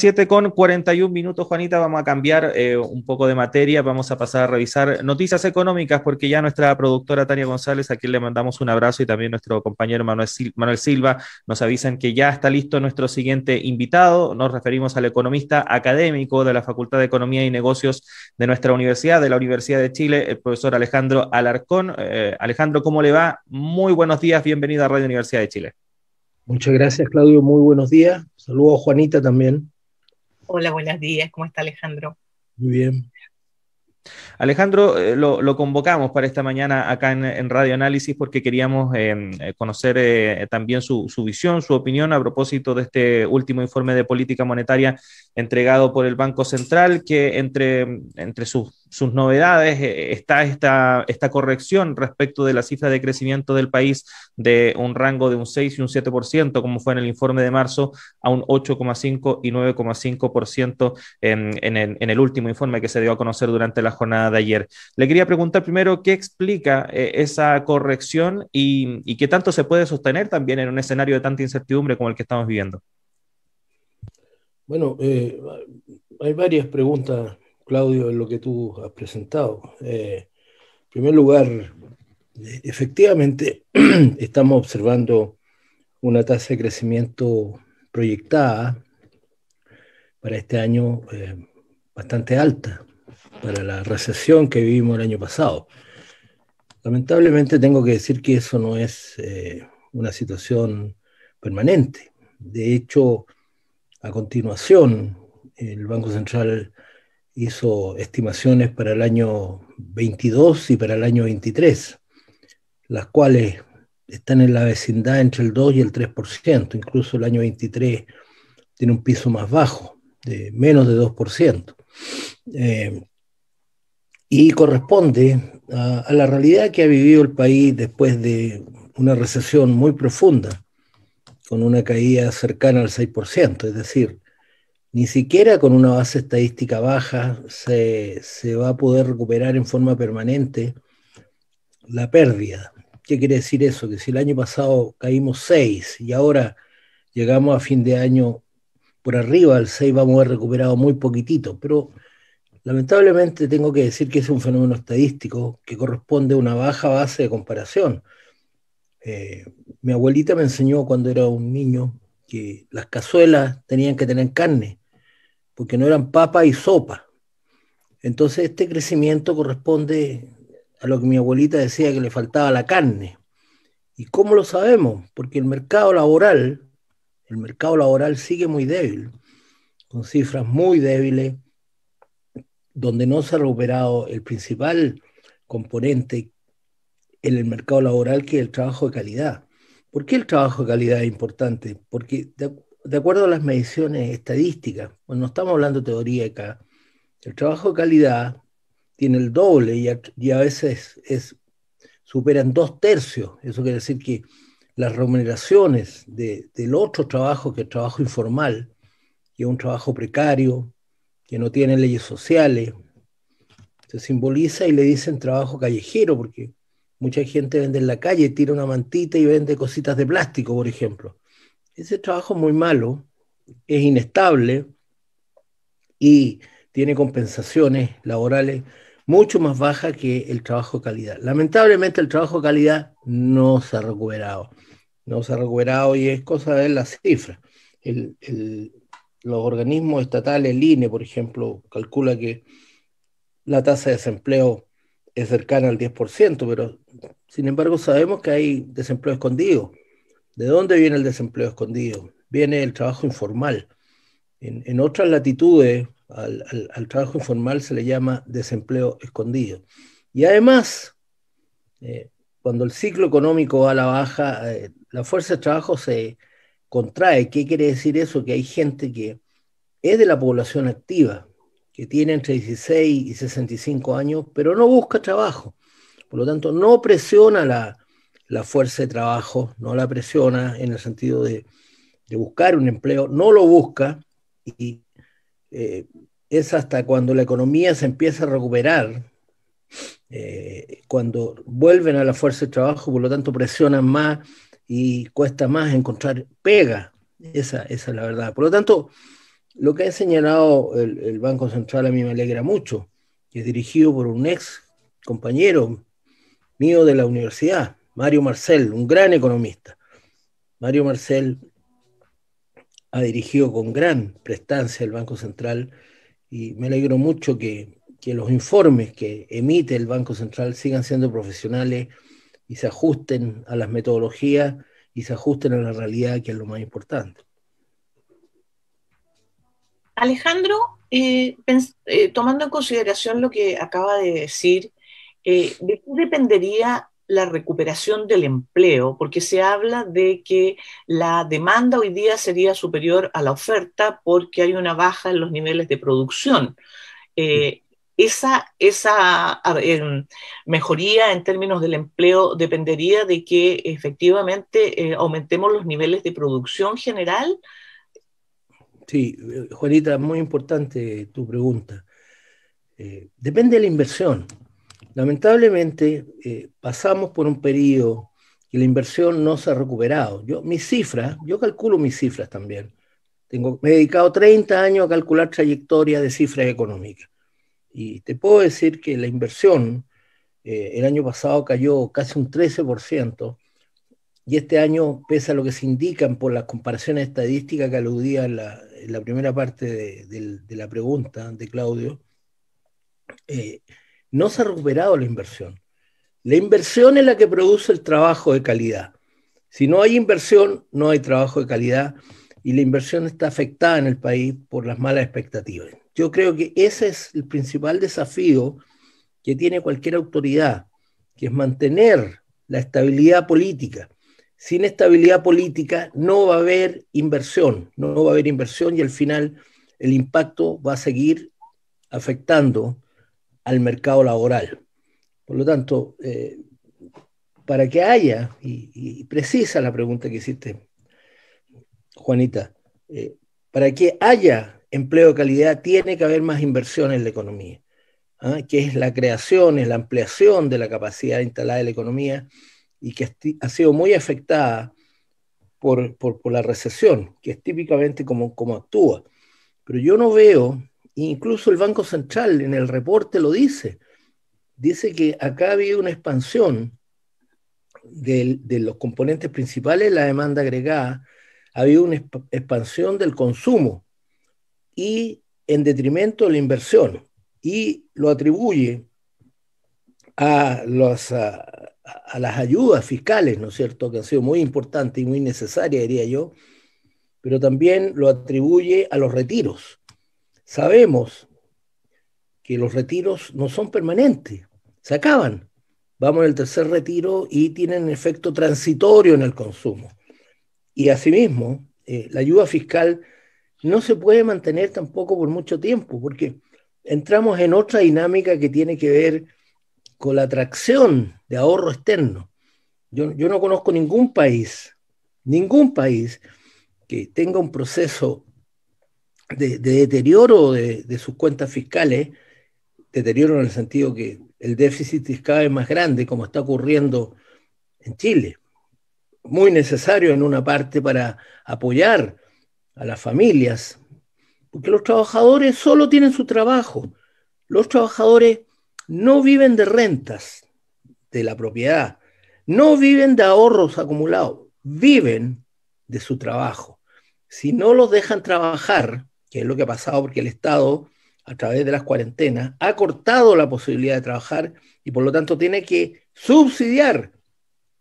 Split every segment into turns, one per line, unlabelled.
7 con 41 minutos, Juanita. Vamos a cambiar eh, un poco de materia. Vamos a pasar a revisar noticias económicas porque ya nuestra productora Tania González, a quien le mandamos un abrazo, y también nuestro compañero Manuel, Manuel Silva, nos avisan que ya está listo nuestro siguiente invitado. Nos referimos al economista académico de la Facultad de Economía y Negocios de nuestra universidad, de la Universidad de Chile, el profesor Alejandro Alarcón. Eh, Alejandro, ¿cómo le va? Muy buenos días. Bienvenido a Radio Universidad de Chile.
Muchas gracias, Claudio. Muy buenos días. Saludos Juanita también.
Hola, buenos días. ¿Cómo está Alejandro?
Muy bien. Alejandro, eh, lo, convocamos para esta mañana acá en, Radio Análisis porque queríamos em, eh, conocer eh, también su, su, visión, su opinión a propósito de este último informe de política monetaria entregado por el Banco Central, que entre, entre sus sus novedades, eh, está esta, esta corrección respecto de la cifra de crecimiento del país de un rango de un 6 y un 7%, como fue en el informe de marzo, a un 8,5 y 9,5% en, en, el, en el último informe que se dio a conocer durante la jornada de ayer. Le quería preguntar primero qué explica eh, esa corrección y, y qué tanto se puede sostener también en un escenario de tanta incertidumbre como el que estamos viviendo.
Bueno, eh, hay varias preguntas Claudio, en lo que tú has presentado. Eh, en primer lugar, efectivamente estamos observando una tasa de crecimiento proyectada para este año eh, bastante alta, para la recesión que vivimos el año pasado. Lamentablemente tengo que decir que eso no es eh, una situación permanente. De hecho, a continuación, el Banco Central hizo estimaciones para el año 22 y para el año 23, las cuales están en la vecindad entre el 2 y el 3%, incluso el año 23 tiene un piso más bajo, de menos de 2%. Eh, y corresponde a, a, la realidad que ha vivido el país después de una recesión muy profunda, con una caída cercana al 6%, es decir, ni siquiera con una base estadística baja se, va a poder recuperar en forma permanente la pérdida. ¿Qué quiere decir eso? Que si el año pasado caímos 6 y ahora llegamos a fin de año por arriba al 6, vamos a haber recuperado muy poquitito, pero lamentablemente tengo que decir que es un fenómeno estadístico que corresponde a una baja base de comparación. Eh, mi abuelita me enseñó cuando era un niño que las cazuelas tenían que tener carne porque no eran papa y sopa. Entonces este crecimiento corresponde a lo que mi abuelita decía que le faltaba la carne. ¿Y cómo lo sabemos? Porque el mercado laboral, el mercado laboral sigue muy débil, con cifras muy débiles, donde no se ha recuperado el principal componente en el mercado laboral, que es el trabajo de calidad. ¿Por qué el trabajo de calidad es importante? Porque de acuerdo a las mediciones estadísticas, bueno, no estamos hablando teoría acá, el trabajo de calidad tiene el doble y a, veces es, superan dos tercios. Eso quiere decir que las remuneraciones del otro trabajo, que es el trabajo informal, que es un trabajo precario, que no tiene leyes sociales, se simboliza y le dicen trabajo callejero, porque mucha gente vende en la calle, tira una mantita y vende cositas de plástico, por ejemplo. Ese trabajo muy malo es inestable y tiene compensaciones laborales mucho más bajas que el trabajo de calidad. Lamentablemente el trabajo de calidad no se ha recuperado. No se ha recuperado y es cosa de las cifras. los organismos estatales, el INE, por ejemplo, calcula que la tasa de desempleo es cercana al 10%, pero sin embargo sabemos que hay desempleo escondido. ¿De dónde viene el desempleo escondido? Viene el trabajo informal. En, otras latitudes, al, trabajo informal se le llama desempleo escondido. Y además, eh, cuando el ciclo económico va a la baja, eh, la fuerza de trabajo se contrae. ¿Qué quiere decir eso? Que hay gente que es de la población activa, que tiene entre 16 y 65 años, pero no busca trabajo. Por lo tanto, no presiona la, la fuerza de trabajo, no la presiona en el sentido de, buscar un empleo, no lo busca y eh, es hasta cuando la economía se empieza a recuperar, eh, cuando vuelven a la fuerza de trabajo, por lo tanto presionan más y cuesta más encontrar pega. Esa, es la verdad. Por lo tanto, lo que ha señalado el, el, Banco Central a mí me alegra mucho, que es dirigido por un ex compañero mío de la universidad, Mario Marcel, un gran economista. Mario Marcel ha dirigido con gran prestancia el Banco Central y me alegro mucho que, los informes que emite el Banco Central sigan siendo profesionales y se ajusten a las metodologías y se ajusten a la realidad, que es lo más importante.
Alejandro, eh, eh, tomando en consideración lo que acaba de decir, eh, ¿de qué dependería la recuperación del empleo, porque se habla de que la demanda hoy día sería superior a la oferta porque hay una baja en los niveles de producción. Eh, esa, esa em, mejoría en términos del empleo dependería de que efectivamente eh, aumentemos los niveles de producción general.
Sí, eh, Juanita, muy importante tu pregunta. depende de la inversión. Lamentablemente eh, pasamos por un periodo que la inversión no se ha recuperado. Yo, mis cifras, yo calculo mis cifras también. Tengo, me he dedicado 30 años a calcular trayectoria de cifras económicas. Y te puedo decir que la inversión eh, el año pasado cayó casi un 13%, y este año, pese a lo que se indican por las comparaciones estadísticas que aludía en la, primera parte de, la pregunta de Claudio, eh, no se ha recuperado la inversión. La inversión es la que produce el trabajo de calidad. Si no hay inversión, no hay trabajo de calidad y la inversión está afectada en el país por las malas expectativas. Yo creo que ese es el principal desafío que tiene cualquier autoridad, que es mantener la estabilidad política. Sin estabilidad política no va a haber inversión, no va a haber inversión y al final el impacto va a seguir afectando al mercado laboral. Por lo tanto, eh, para que haya, y, precisa la pregunta que hiciste, Juanita, eh, para que haya empleo de calidad tiene que haber más inversión en la economía, ¿ah? que es la creación, es la ampliación de la capacidad instalada de la economía y que ha sido muy afectada por, por, la recesión, que es típicamente como, como actúa. Pero yo no veo Incluso el Banco Central en el reporte lo dice. Dice que acá ha habido una expansión de, los componentes principales, la demanda agregada, ha habido una expansión del consumo y en detrimento de la inversión. Y lo atribuye a, a las ayudas fiscales, ¿no es cierto?, que han sido muy importantes y muy necesarias, diría yo, pero también lo atribuye a los retiros sabemos que los retiros no son permanentes, se acaban. Vamos en el tercer retiro y tienen efecto transitorio en el consumo. Y asimismo, eh, la ayuda fiscal no se puede mantener tampoco por mucho tiempo, porque entramos en otra dinámica que tiene que ver con la atracción de ahorro externo. Yo, yo no conozco ningún país, ningún país que tenga un proceso de, deterioro de, sus cuentas fiscales, deterioro en el sentido que el déficit fiscal es más grande, como está ocurriendo en Chile. Muy necesario en una parte para apoyar a las familias, porque los trabajadores solo tienen su trabajo. Los trabajadores no viven de rentas de la propiedad, no viven de ahorros acumulados, viven de su trabajo. Si no los dejan trabajar, que es lo que ha pasado porque el Estado, a través de las cuarentenas, ha cortado la posibilidad de trabajar y por lo tanto tiene que subsidiar,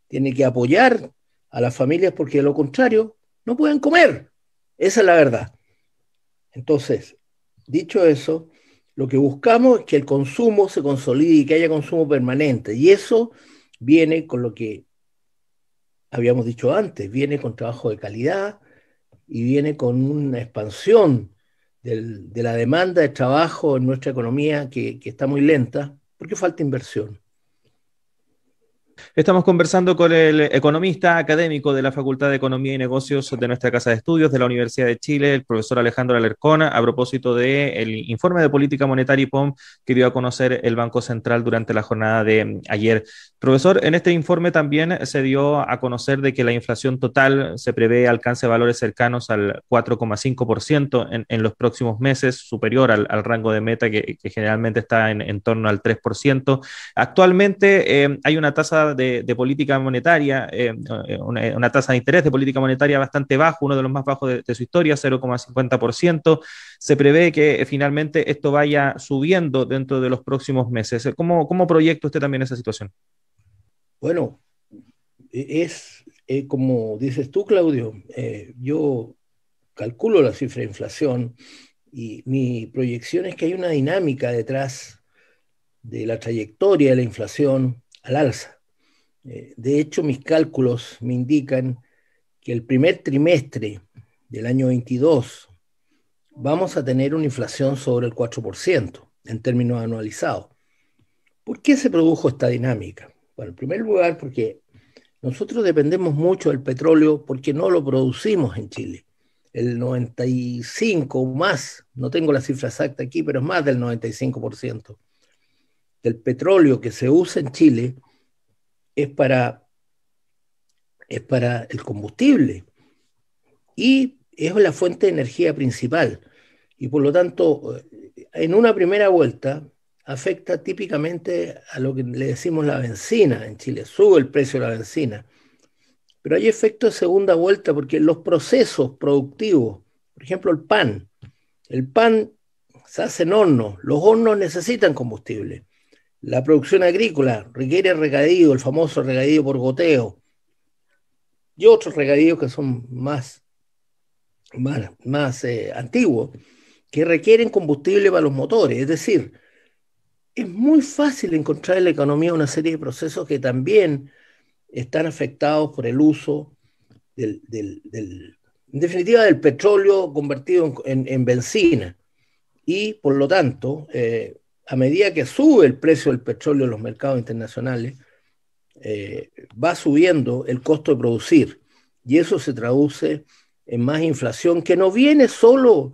tiene que apoyar a las familias porque de lo contrario no pueden comer. Esa es la verdad. Entonces, dicho eso, lo que buscamos es que el consumo se consolide y que haya consumo permanente. Y eso viene con lo que habíamos dicho antes, viene con trabajo de calidad y viene con una expansión de la demanda de trabajo en nuestra economía que, que está muy lenta, porque falta inversión.
Estamos conversando con el economista académico de la Facultad de Economía y Negocios de nuestra Casa de Estudios de la Universidad de Chile, el profesor Alejandro alercona a propósito del informe de política monetaria y POM que dio a conocer el Banco Central durante la jornada de ayer. Profesor, en este informe también se dio a conocer de que la inflación total se prevé alcance valores cercanos al 4,5% en, en, los próximos meses, superior al, rango de meta que, generalmente está en, torno al 3%. Actualmente eh, hay una tasa de de, política monetaria, eh, eh, eh, una, tasa de interés de política monetaria bastante baja, uno de los más bajos de, su historia, 0,50%. Se prevé que finalmente esto vaya subiendo dentro de los próximos meses. ¿Cómo, cómo proyecta usted también esa situación?
Bueno, e, es como dices tú, Claudio, yo calculo la cifra de inflación y mi proyección es que hay una dinámica detrás de la trayectoria de la inflación al alza. Eh, de hecho, mis cálculos me indican que el primer trimestre del año 22 vamos a tener una inflación sobre el 4% en términos anualizados. ¿Por qué se produjo esta dinámica? Bueno, en primer lugar, porque nosotros dependemos mucho del petróleo porque no lo producimos en Chile. El 95 o más, no tengo la cifra exacta aquí, pero es más del 95% del petróleo que se usa en Chile es para, es para el combustible y es la fuente de energía principal. Y por lo tanto, eh, en una primera vuelta afecta típicamente a lo que le decimos la benzina. En Chile sube el precio de la benzina. Pero hay efecto de segunda vuelta porque los procesos productivos, por ejemplo el pan, el pan se hace en horno, los hornos necesitan combustible. La producción agrícola requiere regadío, el famoso regadío por goteo, y otros regadíos que son más, más, eh, antiguos, que requieren combustible para los motores. Es decir, es muy fácil encontrar en la economía una serie de procesos que también están afectados por el uso del, en definitiva, del petróleo convertido en, en, benzina. Y por lo tanto, eh, a medida que sube el precio del petróleo en los mercados internacionales, eh, va subiendo el costo de producir. Y eso se traduce en más inflación, que no viene solo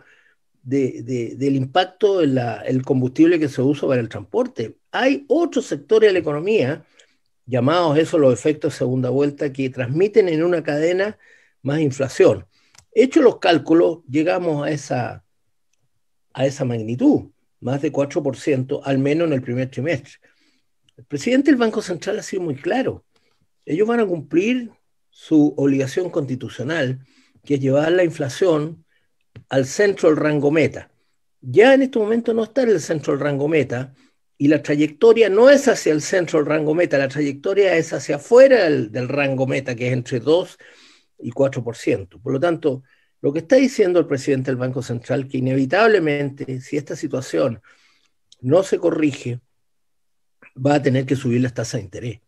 del impacto del combustible que se usa para el transporte. Hay otros sectores de la economía, llamados eso los efectos de segunda vuelta, que transmiten en una cadena más inflación. Hechos los cálculos, llegamos a esa, a esa magnitud más de 4%, al menos en el primer trimestre. El presidente del Banco Central ha sido muy claro. Ellos van a cumplir su obligación constitucional, que es llevar la inflación al centro del rango meta. Ya en este momento no está en el centro del rango meta y la trayectoria no es hacia el centro del rango meta, la trayectoria es hacia afuera del, rango meta, que es entre 2 y 4%. Por lo tanto, lo que está diciendo el presidente del Banco Central, que inevitablemente, si esta situación no se corrige, va a tener que subir las tasas de interés.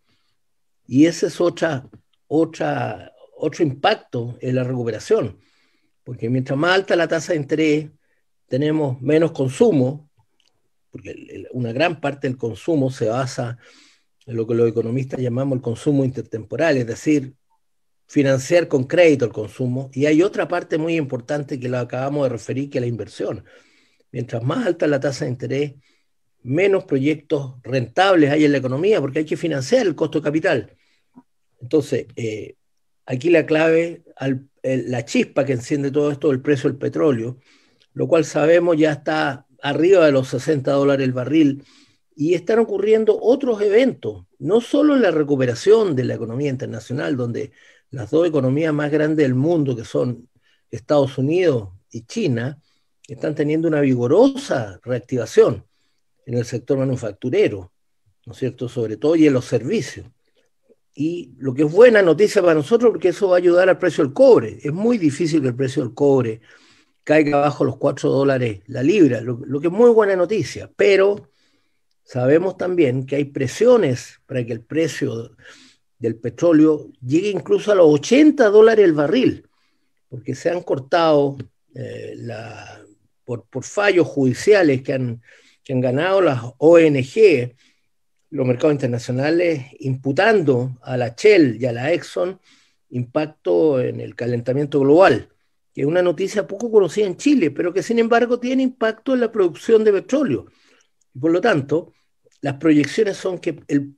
Y ese es otra, otra, otro impacto en la recuperación, porque mientras más alta la tasa de interés, tenemos menos consumo, porque una gran parte del consumo se basa en lo que los economistas llamamos el consumo intertemporal, es decir, financiar con crédito el consumo y hay otra parte muy importante que la acabamos de referir, que es la inversión. Mientras más alta la tasa de interés, menos proyectos rentables hay en la economía porque hay que financiar el costo capital. Entonces, eh, aquí la clave, la chispa que enciende todo esto, el precio del petróleo, lo cual sabemos ya está arriba de los 60 dólares el barril y están ocurriendo otros eventos, no solo en la recuperación de la economía internacional, donde las dos economías más grandes del mundo, que son Estados Unidos y China, están teniendo una vigorosa reactivación en el sector manufacturero, ¿no es cierto? Sobre todo y en los servicios. Y lo que es buena noticia para nosotros, porque eso va a ayudar al precio del cobre. Es muy difícil que el precio del cobre caiga abajo los 4 dólares la libra, lo que es muy buena noticia, pero sabemos también que hay presiones para que el precio del petróleo llegue incluso a los 80 dólares el barril, porque se han cortado eh, por, fallos judiciales que han, que han ganado las ONG, los mercados internacionales, imputando a la Shell y a la Exxon impacto en el calentamiento global, que es una noticia poco conocida en Chile, pero que sin embargo tiene impacto en la producción de petróleo. Por lo tanto, las proyecciones son que el,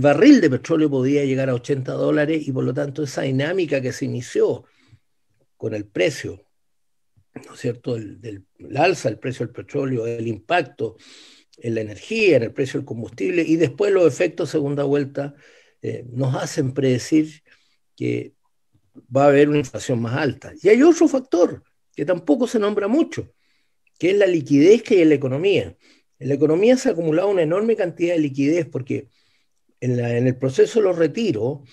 barril de petróleo podía llegar a 80 dólares y por lo tanto esa dinámica que se inició con el precio, ¿no es cierto?, el, del, alza del precio del petróleo, el impacto en la energía, en el precio del combustible y después los efectos segunda vuelta eh, nos hacen predecir que va a haber una inflación más alta. Y hay otro factor que tampoco se nombra mucho, que es la liquidez que hay en la economía. En la economía se ha acumulado una enorme cantidad de liquidez porque en, el proceso de los retiros,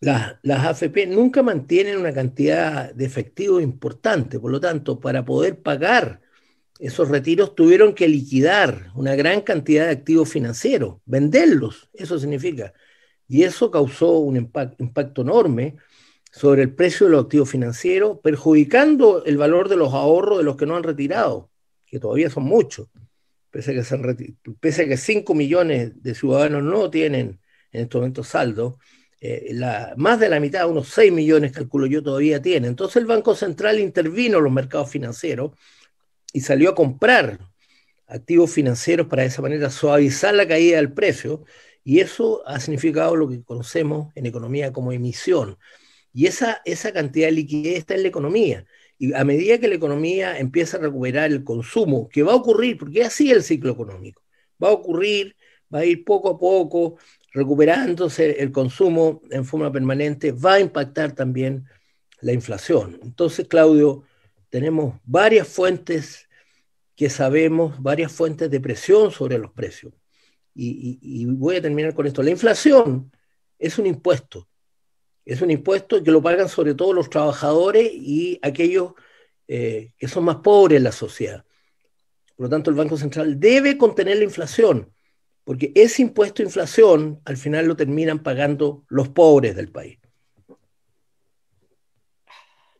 las, AFP nunca mantienen una cantidad de efectivo importante. Por lo tanto, para poder pagar esos retiros tuvieron que liquidar una gran cantidad de activos financieros, venderlos, eso significa. Y eso causó un impacto enorme sobre el precio de los activos financieros, perjudicando el valor de los ahorros de los que no han retirado, que todavía son muchos pese a que, que 5 millones de ciudadanos no tienen en estos momentos saldo, eh, la, más de la mitad, unos 6 millones, calculo yo, todavía tiene. Entonces el Banco Central intervino en los mercados financieros y salió a comprar activos financieros para de esa manera suavizar la caída del precio y eso ha significado lo que conocemos en economía como emisión. Y esa, esa cantidad de liquidez está en la economía. Y a medida que la economía empieza a recuperar el consumo, que va a ocurrir, porque es así el ciclo económico, va a ocurrir, va a ir poco a poco recuperándose el consumo en forma permanente, va a impactar también la inflación. Entonces, Claudio, tenemos varias fuentes que sabemos, varias fuentes de presión sobre los precios. Y, y voy a terminar con esto. La inflación es un impuesto es un impuesto que lo pagan sobre todo los trabajadores y aquellos eh, que son más pobres en la sociedad. Por lo tanto, el Banco Central debe contener la inflación, porque ese impuesto a inflación al final lo terminan pagando los pobres del país.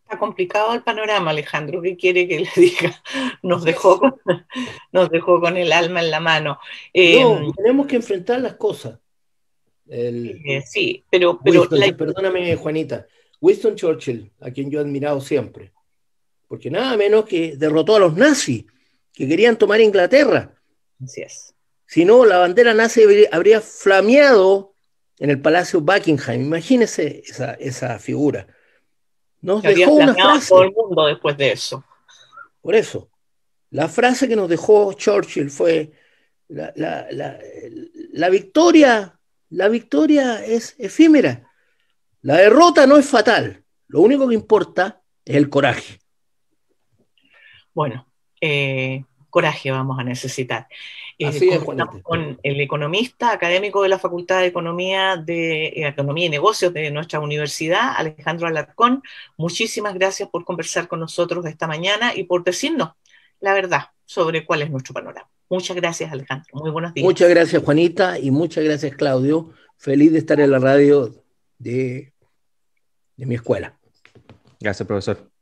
Está complicado el panorama, Alejandro. ¿Qué quiere que le diga? Nos dejó, nos dejó con el alma en la mano. Em, tenemos que enfrentar las
cosas. Eh,
sí, pero... Perdóname,
Juanita. Winston Churchill, a quien yo he admirado siempre, porque nada menos que derrotó a los nazis, que querían tomar Inglaterra. Así es. Si no, la bandera nazi habría flameado en el Palacio Buckingham. Imagínese esa, figura. Nos dejó una frase.
todo el mundo después de eso.
Por eso, la frase que nos dejó Churchill fue: la, la, la victoria la victoria es efímera. La derrota no es fatal. Lo único que importa es el coraje.
Bueno, eh, coraje vamos a necesitar. Eh, Así con el economista académico de la Facultad de Economía, de eh, Economía y Negocios de nuestra universidad, Alejandro Alarcón. Muchísimas gracias por conversar con nosotros esta mañana y por decirnos la verdad sobre cuál es nuestro panorama. Muchas gracias, Alejandro. Muy buenos días. Muchas
gracias, Juanita, y muchas gracias, Claudio. Feliz de estar en la radio de, de mi escuela.
Gracias, profesor.